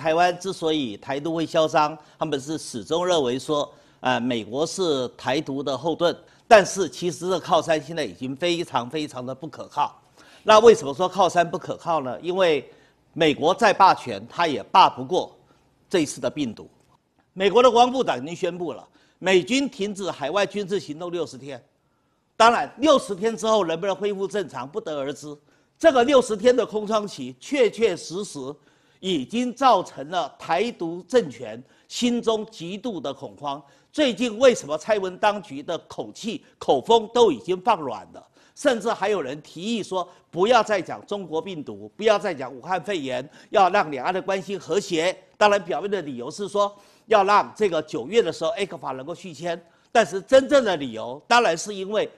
台湾之所以台独会嚣张，他们是始终认为说，啊，美国是台独的后盾。但是其实这靠山现在已经非常非常的不可靠。那为什么说靠山不可靠呢？因为美国再霸权，他也霸不过这次的病毒。美国的防部长已经宣布了，美军停止海外军事行动六十天。当然，六十天之后能不能恢复正常，不得而知。这个六十天的空窗期，确确实实。已经造成了台独政权心中极度的恐慌。最近为什么蔡文当局的口气口风都已经放软了？甚至还有人提议说不要再讲中国病毒，不要再讲武汉肺炎，要让两岸的关系和谐。当然，表面的理由是说要让这个九月的时候，艾克法能够续签。但是真正的理由当然是因为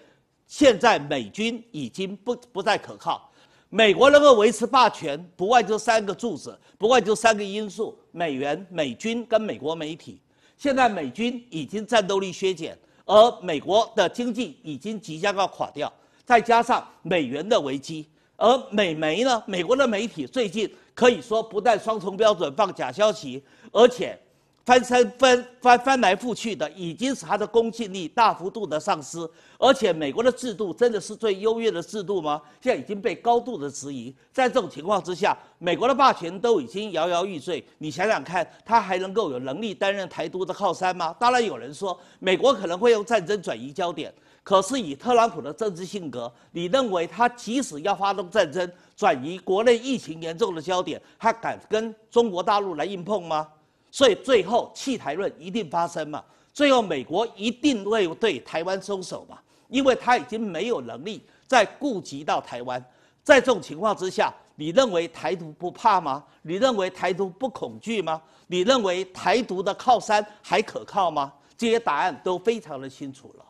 现在美军已经不不再可靠。美国能够维持霸权，不外就三个柱子，不外就三个因素：美元、美军跟美国媒体。现在美军已经战斗力削减，而美国的经济已经即将要垮掉，再加上美元的危机，而美媒呢，美国的媒体最近可以说不但双重标准放假消息，而且。翻身翻翻翻来覆去的，已经使他的公信力大幅度的丧失。而且，美国的制度真的是最优越的制度吗？现在已经被高度的质疑。在这种情况之下，美国的霸权都已经摇摇欲坠。你想想看，他还能够有能力担任台独的靠山吗？当然有人说，美国可能会用战争转移焦点。可是，以特朗普的政治性格，你认为他即使要发动战争转移国内疫情严重的焦点，他敢跟中国大陆来硬碰吗？所以最后弃台论一定发生嘛？最后美国一定会对台湾松手嘛？因为他已经没有能力再顾及到台湾。在这种情况之下，你认为台独不怕吗？你认为台独不恐惧吗？你认为台独的靠山还可靠吗？这些答案都非常的清楚了。